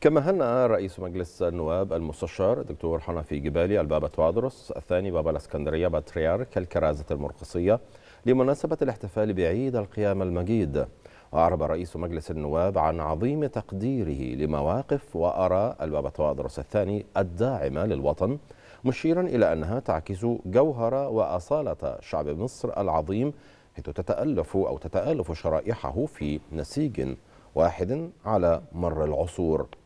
كما هنأ رئيس مجلس النواب المستشار الدكتور حنفي جبالي البابا توادرس الثاني بابا الاسكندرية باتريارك الكرازة المرقصية لمناسبة الاحتفال بعيد القيامة المجيد وأعرب رئيس مجلس النواب عن عظيم تقديره لمواقف وآراء البابا توادرس الثاني الداعمة للوطن مشيرا إلى أنها تعكس جوهر وأصالة شعب مصر العظيم حيث تتألف أو تتآلف شرائحه في نسيج واحد على مر العصور